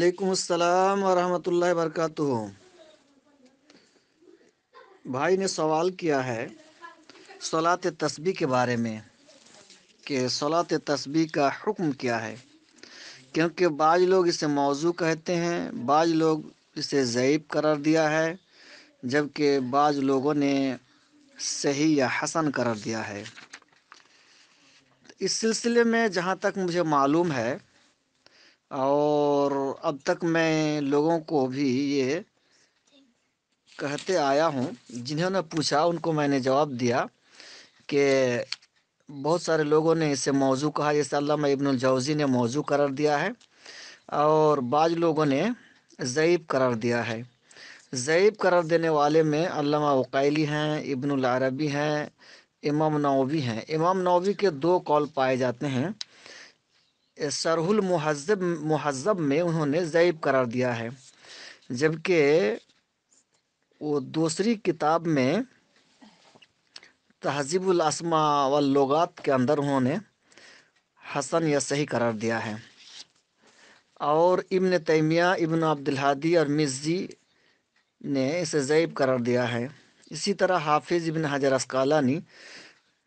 وعلیکم السلام ورحمۃ اللہ وبرکاتہ بھائی نے سوال کیا ہے صلات تسبیح کے بارے میں کہ صلات تسبیح کا حکم کیا ہے کیونکہ بعض لوگ اسے موضوع کہتے ہیں بعض لوگ اسے ضعیب قرار دیا ہے جبکہ بعض لوگوں نے صحیح یا حسن قرار دیا ہے اس سلسلے میں جہاں تک مجھے معلوم ہے اور اب تک میں لوگوں کو بھی یہ کہتے آیا ہوں جنہوں نے پوچھا ان کو میں نے جواب دیا کہ بہت سارے لوگوں نے اسے موضوع کہا جیسے علامہ ابن الجوزی نے موضوع قرار دیا ہے اور بعض لوگوں نے ضعیب قرار دیا ہے ضعیب قرار دینے والے میں علامہ وقائلی ہیں ابن العربی ہیں امام نعوی ہیں امام نووی کے دو کال پائے جاتے ہیں سرح المہذب مہذب میں انہوں نے ضعیب قرار دیا ہے جبکہ وہ دوسری کتاب میں تہذیب الاسما واللغات کے اندر انہوں نے حسن یا صحیح قرار دیا ہے اور ابن تیمیہ ابن عبد الحادی اور مزی نے اسے ضعیب قرار دیا ہے اسی طرح حافظ ابن حجر اسکالہ نے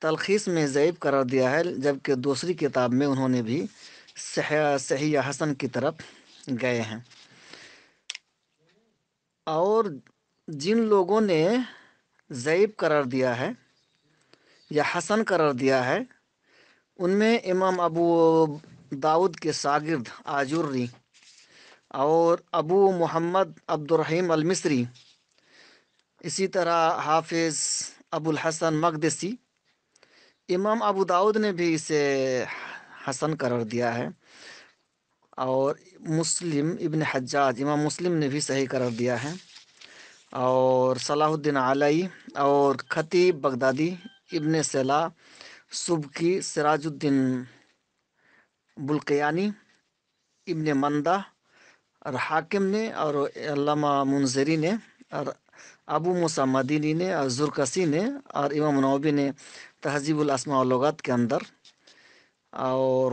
تلخیص میں ضعیب قرار دیا ہے جبکہ دوسری کتاب میں انہوں نے بھی صحیح حسن کی طرف گئے ہیں اور جن لوگوں نے ضعیب قرار دیا ہے یا حسن قرار دیا ہے ان میں امام ابو داود کے شاگرد آجوری اور ابو محمد عبد الرحیم المصری اسی طرح حافظ ابو الحسن مقدسی امام ابو داود نے بھی اسے حسن قرار دیا ہے اور مسلم ابن حجاج امام مسلم نے بھی صحیح قرار دیا ہے اور صلاح الدین علی اور خطیب بغدادی ابن صلاح صبقی سراج الدین بلقیانی ابن مندہ اور حاکم نے اور علامہ منظری نے اور ابو موسیٰ مدینی نے اور زرکسی نے اور امام نوبی نے تہذیب الاسماء الاغات کے اندر اور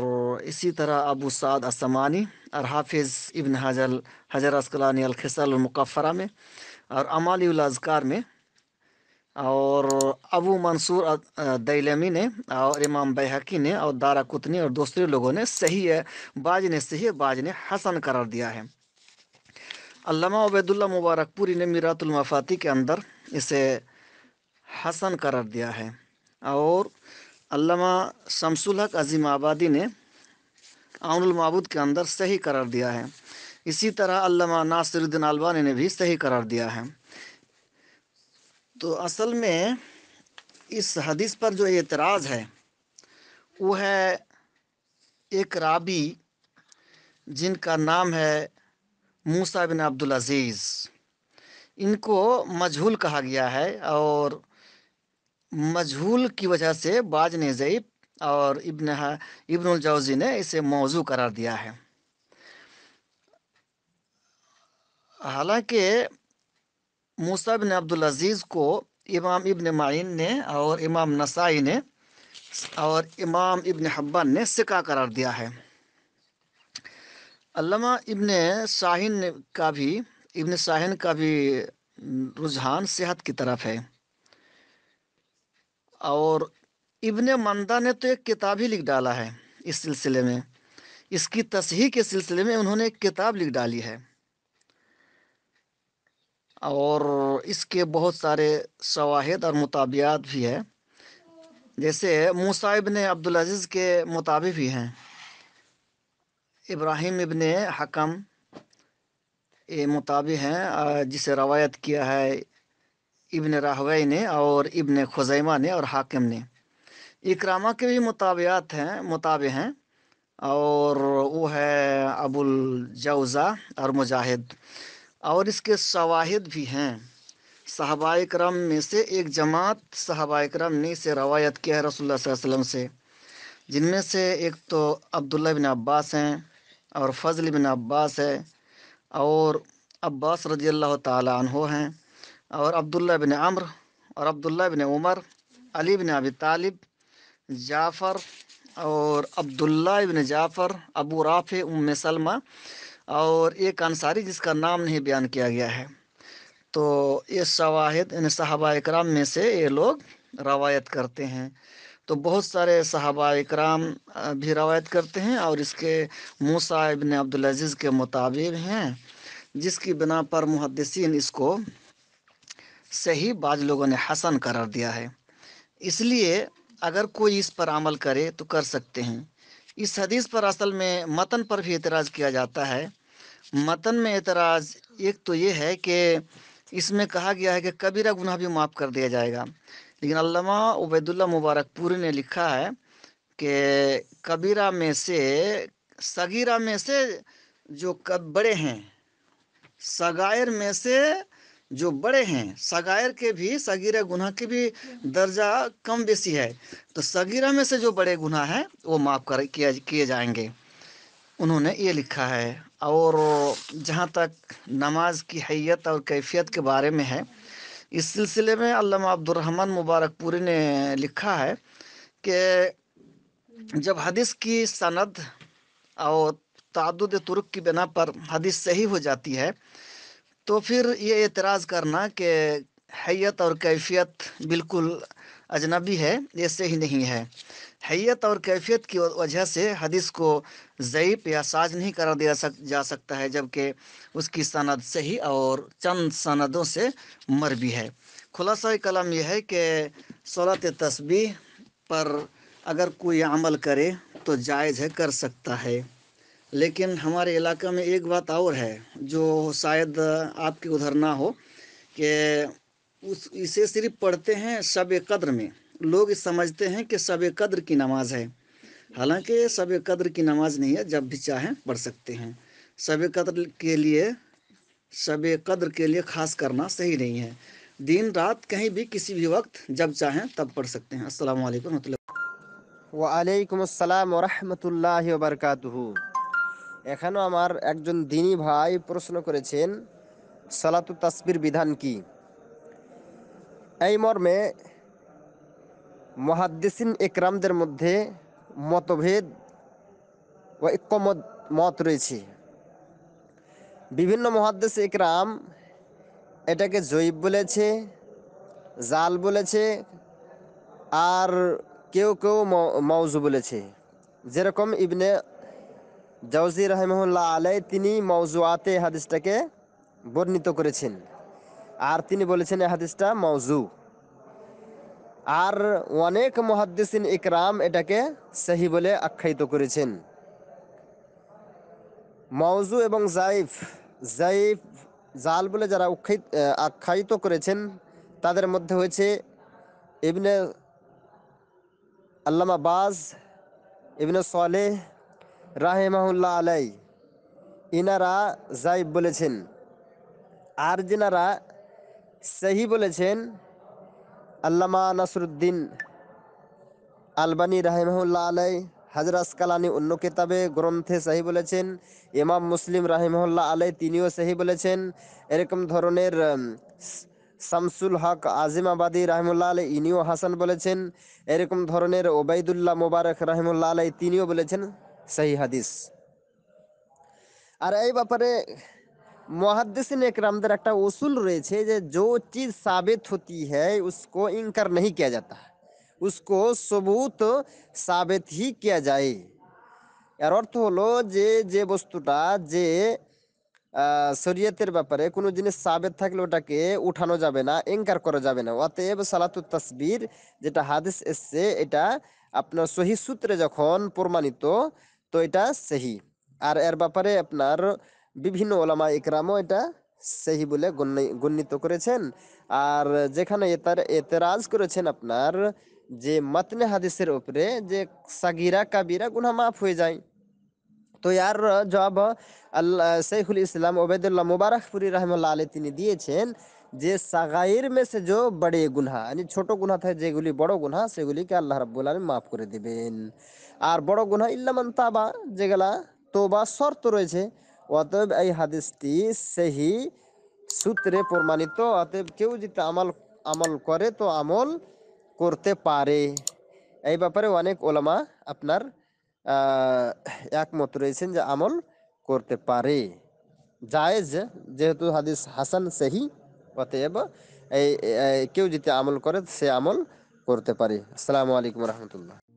اسی طرح ابو سعد اسمانی اور حافظ ابن حضر حجر اسکلانی الخصل المقفرہ میں اور امالی الازکار میں اور ابو منصور دیلمی نے اور امام بحقی نے اور دارا کتنی اور دوسرے لوگوں نے صحیح ہے باج نے صحیح باج نے حسن قرار دیا ہے علامہ عبید اللہ مبارک پوری نے میرات المفاتی کے اندر اسے حسن قرار دیا ہے اور علامہ شمس الحق عظیم آبادی نے آن المعبود کے اندر صحیح قرار دیا ہے اسی طرح علامہ ناصر الدین علوانی نے بھی صحیح قرار دیا ہے تو اصل میں اس حدیث پر جو اعتراض ہے وہ ہے ایک رابی جن کا نام ہے بن عبدالعزیز ان کو مجہول کہا گیا ہے اور مجھول کی وجہ سے باج نے ضعیب اور ابن ابن الجوزی نے اسے موضوع قرار دیا ہے حالانکہ بن عبدالعزیز کو امام ابن معین نے اور امام نسائی نے اور امام ابن حبان نے سکا قرار دیا ہے علامہ ابن شاہین کا بھی ابن شاہین کا بھی رجحان صحت کی طرف ہے اور ابن مندہ نے تو ایک کتاب ہی لکھ ڈالا ہے اس سلسلے میں اس کی تصحیح کے سلسلے میں انہوں نے ایک کتاب لکھ ڈالی ہے اور اس کے بہت سارے شواہد اور مطابعات بھی ہے جیسے موسا ابن عبدالعزیز کے مطابق بھی ہیں ابراہیم ابن حکم یہ مطابق ہیں جسے روایت کیا ہے ابن راہوی نے اور ابن خزیمہ نے اور حاکم نے اکرامہ کے بھی مطابعات ہیں مطابع ہیں اور وہ ہے ابو الجوزہ اور مجاہد اور اس کے شواہد بھی ہیں صحابہ کرم میں سے ایک جماعت صحابہ کرم نے اسے روایت کیا ہے رسول اللہ علیہ وسلم سے جن میں سے ایک تو عبداللہ بن عباس ہیں اور فضل بن عباس ہے اور عباس رضی اللہ تعالیٰ عنہ ہیں اور عبداللہ بن عمر اور عبداللہ بن عمر علی بن ابی طالب جعفر اور عبداللہ بن جعفر ابو رافع ام سلمہ اور ایک انصاری جس کا نام نہیں بیان کیا گیا ہے تو یہ شواہد ان یعنی صحابہ اکرام میں سے یہ لوگ روایت کرتے ہیں تو بہت سارے صحابہ اکرام بھی روایت کرتے ہیں اور اس کے موسا ابن عبدالعزیز کے مطابق ہیں جس کی بنا پر محدثین اس کو صحیح بعض لوگوں نے حسن قرار دیا ہے اس لیے اگر کوئی اس پر عمل کرے تو کر سکتے ہیں اس حدیث پر اصل میں متن پر بھی اعتراض کیا جاتا ہے متن میں اعتراض ایک تو یہ ہے کہ اس میں کہا گیا ہے کہ کبیرہ گناہ بھی معاف کر دیا جائے گا لیکن علامہ عبید اللہ مبارک پوری نے لکھا ہے کہ کبیرہ میں سے صغیرہ میں سے جو بڑے ہیں سگائر میں سے جو بڑے ہیں سگائر کے بھی سگیرہ گناہ کی بھی درجہ کم بیسی ہے تو سگیرہ میں سے جو بڑے گناہ ہیں وہ معاف کیے جائیں گے انہوں نے یہ لکھا ہے اور جہاں تک نماز کی حیت اور کیفیت کے بارے میں ہے اس سلسلے میں علامہ الرحمن مبارک پوری نے لکھا ہے کہ جب حدیث کی سند اور تعدد ترک کی بنا پر حدیث صحیح ہو جاتی ہے تو پھر یہ اعتراض کرنا کہ حیت اور کیفیت بالکل اجنبی ہے یہ صحیح نہیں ہے حیت اور کیفیت کی وجہ سے حدیث کو ضعیف یا ساز نہیں کرا دیا جا سکتا ہے جبکہ اس کی سند صحیح اور چند سندوں سے مر بھی ہے خلاصہ کلام یہ ہے کہ صولت تسبیح پر اگر کوئی عمل کرے تو جائز ہے کر سکتا ہے لیکن ہمارے علاقہ میں ایک بات اور ہے جو شاید آپ کی ادھر نہ ہو کہ اس اسے صرف پڑھتے ہیں شب قدر میں لوگ سمجھتے ہیں کہ شب قدر کی نماز ہے حالانکہ شب قدر کی نماز نہیں ہے جب بھی چاہیں پڑھ سکتے ہیں شب قدر کے لیے شب قدر کے لیے خاص کرنا صحیح نہیں ہے دن رات کہیں بھی کسی بھی وقت جب چاہیں تب پڑھ سکتے ہیں السلام علیکم و رحمۃ اللہ وعلیکم السلام ورحمۃ اللہ وبرکاتہ এখানেও আমার একজন দিনী ভাই প্রশ্ন করেছেন সালাতু তাসবির বিধান কি এই মর্মে মহাদ্দেসিন একরামদের মধ্যে মতভেদ ও ঐক্যমত মত রয়েছে বিভিন্ন মহাদ্দেশ একরাম এটাকে জৈব বলেছে জাল বলেছে আর কেউ কেউ মৌজু বলেছে যেরকম ইবনে জাউজি রহমুল্লাহ আলাই তিনি মৌজুয়াতে হাদিসটাকে বর্ণিত করেছেন আর তিনি বলেছেন এ হাদিসটা মৌজু আর অনেক মহাদ্দিন ইকরাম এটাকে সেহি বলে আখ্যায়িত করেছেন মৌজু এবং জাইফ জাইফ জাল বলে যারা আখ্যায়িত করেছেন তাদের মধ্যে হয়েছে ইবনে আল্লামা বাজ ইবনে সলেহ রাহেমাহুল্লাহ আলাই ইনারা জাইব বলেছেন আর যেনারা সেহি বলেছেন আল্লামা নাসরুদ্দিন আলবানী রাহেমাহুল্লাহ আলাই হাজরাস কালানি অন্য কেতাবে গ্রন্থে সাহি বলেছেন ইমাম মুসলিম রাহেমহল্লা আলাই তিনিও সাহি বলেছেন এরকম ধরনের শামসুল হক আজিমাবাদী রাহেমুল্লাহ আলাই ইনিও হাসান বলেছেন এরকম ধরনের ওবায়দুল্লাহ মোবারক রাহেমুল্লাহ আলাই তিনিও বলেছেন সেই হাদিস আর এই ব্যাপারে মহাদিসিন একরামদের একটা উসুল রয়েছে যে জো চিজ সাবিত হতি হ্যায় উসকো ইনকার नहीं किया जाता उसको सबूत সাবিত হি किया যায় এর অর্থ হলো যে যে বস্তুটা যে শরীয়তের ব্যাপারে কোনো জিনিস সাবেত থাকলে ওটাকে উঠানো যাবে না এঙ্কার করা যাবে না অতএব সালাতুত তাসবির যেটা হাদিস এসছে এটা আপনার সহি সূত্রে যখন প্রমাণিত তো এটা সেহি আর এর ব্যাপারে আপনার বিভিন্ন ওলামা ইকরামও এটা সেহি বলে গণ্যিত করেছেন আর যেখানে এতেরাজ করেছেন আপনার যে মাতনে হাদিসের উপরে যে সাগিরা কাবিরা গুনা মাফ হয়ে যায় তো ইয়ার জবাব আল্লাহ শেখুল ইসলাম ওবেদুল্লাহ মুবারকপুরি রহমাল্লা আলী তিনি দিয়েছেন যে সাগাইর মেসেজও বড়ে গুনহা মানে ছোট গুনহা থাকে যেগুলি বড় গুনহা সেগুলিকে আল্লাহ রাব্বুল আলমী মাফ করে দিবেন আর বড় গুনহা ইল্লামান তাবা যেগুলা তোবা শর্ত রয়েছে অতএব এই হাদিসটি সেই সূত্রে প্রমাণিত অতএব কেউ যদি আমল আমল করে তো আমল করতে পারে এই ব্যাপারে অনেক ওলামা আপনার একমত রয়েছেন যে আমল করতে পারে জায়েজ যেহেতু হাদিস হাসান সেহী অতএব এই কেউ যদি আমল করে সে আমল করতে পারে আসসালামু আলাইকুম রহমতুল্লাহ